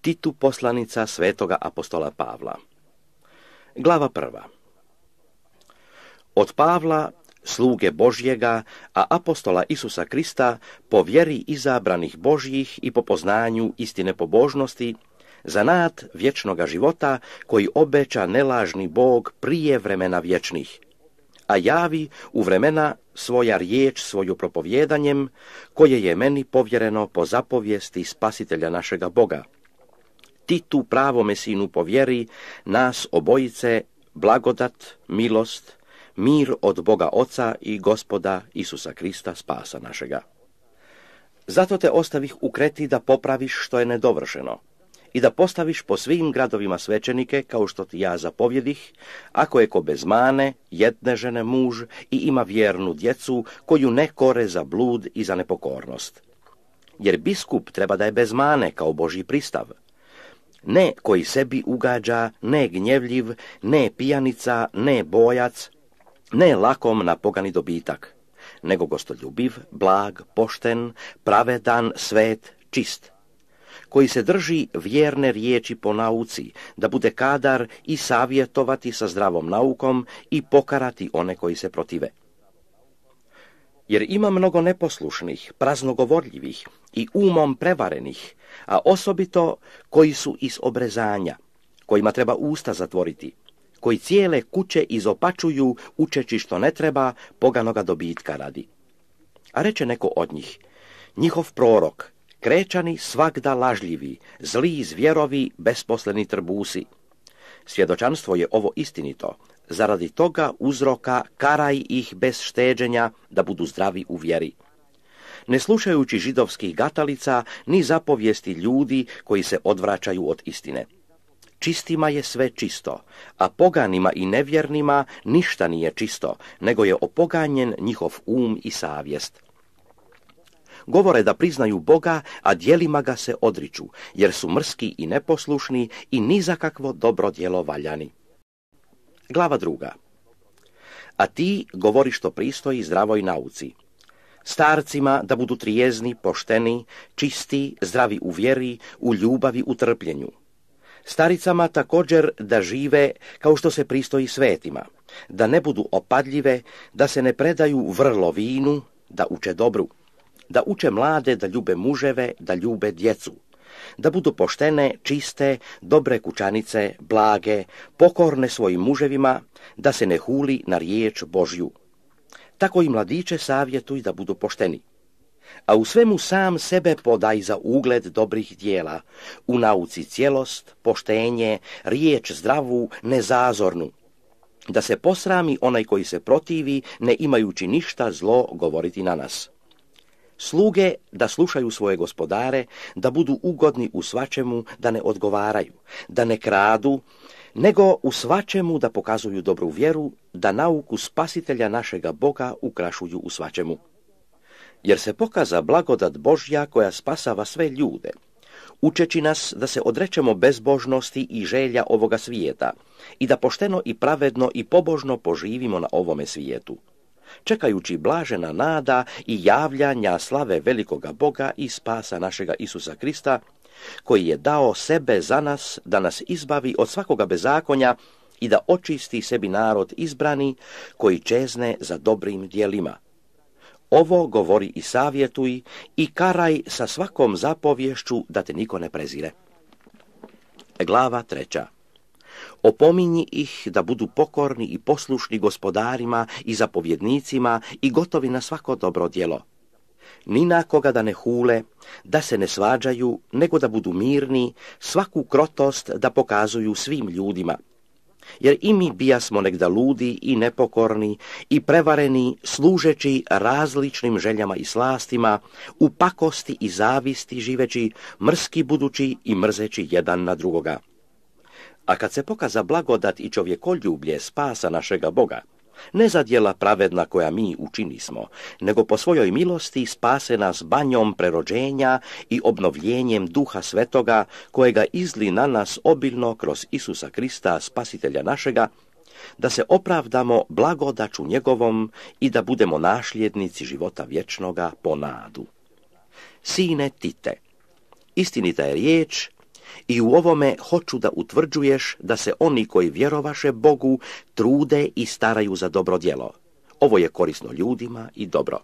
Titu poslanica svetoga apostola Pavla. Glava prva. Od Pavla, sluge Božjega, a apostola Isusa Krista, po vjeri izabranih Božjih i po poznanju istine pobožnosti, nad vječnoga života koji obeća nelažni Bog prije vremena vječnih, a javi u vremena svoja riječ svoju propovjedanjem, koje je meni povjereno po zapovijesti spasitelja našega Boga, tu pravome sinu povjeri, nas obojice, blagodat, milost, mir od Boga Oca i gospoda Isusa Krista spasa našega. Zato te ostavih u Kreti da popraviš što je nedovršeno i da postaviš po svim gradovima svećenike, kao što ti ja zapovjedih, ako je ko bez mane, jedne žene muž i ima vjernu djecu, koju ne kore za blud i za nepokornost. Jer biskup treba da je bez mane, kao Boži pristav, ne koji sebi ugađa, ne gnjevljiv, ne pijanica, ne bojac, ne lakom na pogani dobitak, nego gostoljubiv, blag, pošten, pravedan, svet, čist, koji se drži vjerne riječi po nauci, da bude kadar i savjetovati sa zdravom naukom i pokarati one koji se protive jer ima mnogo neposlušnih, praznogovorljivih i umom prevarenih, a osobito koji su iz obrezanja, kojima treba usta zatvoriti, koji cijele kuće izopačuju učeći što ne treba poganoga dobitka radi. A reče neko od njih, njihov prorok, krećani svakda lažljivi, zli zvjerovi, besposleni trbusi. Svjedočanstvo je ovo istinito, Zaradi toga uzroka karaj ih bez šteđenja da budu zdravi u vjeri. Ne slušajući židovskih gatalica ni zapovijesti ljudi koji se odvraćaju od istine. Čistima je sve čisto, a poganima i nevjernima ništa nije čisto, nego je opoganjen njihov um i savjest. Govore da priznaju Boga, a dijelima ga se odriču, jer su mrski i neposlušni i ni za kakvo dobro djelo valjani. Glava druga. A ti govori što pristoji zdravoj nauci. Starcima da budu trijezni, pošteni, čisti, zdravi u vjeri, u ljubavi, u trpljenju. Staricama također da žive kao što se pristoji svetima, da ne budu opadljive, da se ne predaju vrlo vinu, da uče dobru, da uče mlade da ljube muževe, da ljube djecu, da budu poštene, čiste, dobre kućanice, blage, pokorne svojim muževima, da se ne huli na riječ Božju. Tako i mladiće savjetuj da budu pošteni. A u svemu sam sebe podaj za ugled dobrih dijela, u nauci cijelost, poštenje, riječ zdravu, nezazornu, da se posrami onaj koji se protivi, ne imajući ništa zlo govoriti na nas. Sluge da slušaju svoje gospodare, da budu ugodni u svačemu, da ne odgovaraju, da ne kradu, nego u svačemu da pokazuju dobru vjeru, da nauku spasitelja našega Boga ukrašuju u svačemu. Jer se pokaza blagodat Božja koja spasava sve ljude, učeći nas da se odrećemo bezbožnosti i želja ovoga svijeta i da pošteno i pravedno i pobožno poživimo na ovome svijetu čekajući blažena nada i javljanja slave velikoga Boga i spasa našega Isusa Krista, koji je dao sebe za nas da nas izbavi od svakoga bezakonja i da očisti sebi narod izbrani koji čezne za dobrim dijelima. Ovo govori i savjetuj i karaj sa svakom zapovješću da te niko ne prezire. Glava treća Opominji ih da budu pokorni i poslušni gospodarima i zapovjednicima i gotovi na svako dobro djelo. Ni na koga da ne hule, da se ne svađaju, nego da budu mirni, svaku krotost da pokazuju svim ljudima. Jer i mi bijasmo nekda ludi i nepokorni i prevareni služeći različnim željama i slastima, u pakosti i zavisti živeći, mrski budući i mrzeći jedan na drugoga. A kad se pokaza blagodat i čovjekoljublje spasa našega Boga, ne za djela pravedna koja mi učinismo, nego po svojoj milosti spase nas banjom prerođenja i obnovljenjem duha svetoga, kojega izli na nas obilno kroz Isusa Krista, spasitelja našega, da se opravdamo blagodaču njegovom i da budemo našljednici života vječnoga po nadu. Sine Tite, istinita je riječ i u ovome hoću da utvrđuješ da se oni koji vjerovaše Bogu trude i staraju za dobro djelo. Ovo je korisno ljudima i dobro.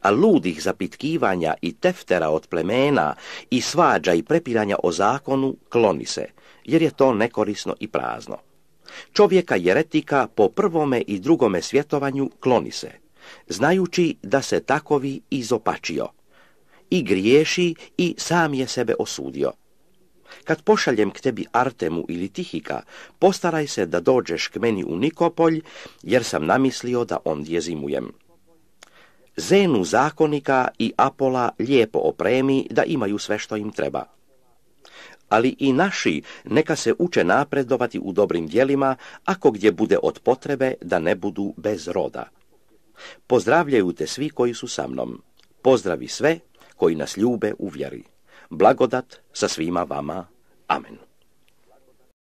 A ludih zapitkivanja i teftera od plemena i svađa i prepiranja o zakonu kloni se, jer je to nekorisno i prazno. Čovjeka jeretika po prvome i drugome svjetovanju kloni se, znajući da se takovi izopačio. I griješi i sam je sebe osudio. Kad pošaljem k tebi Artemu ili Tihika, postaraj se da dođeš k meni u Nikopolj, jer sam namislio da ondje zimujem. Zenu zakonika i Apola lijepo opremi da imaju sve što im treba. Ali i naši neka se uče napredovati u dobrim dijelima, ako gdje bude od potrebe da ne budu bez roda. Pozdravljaju te svi koji su sa mnom. Pozdravi sve koji nas ljube u vjeri. Blagodat sa svima vama. Amen.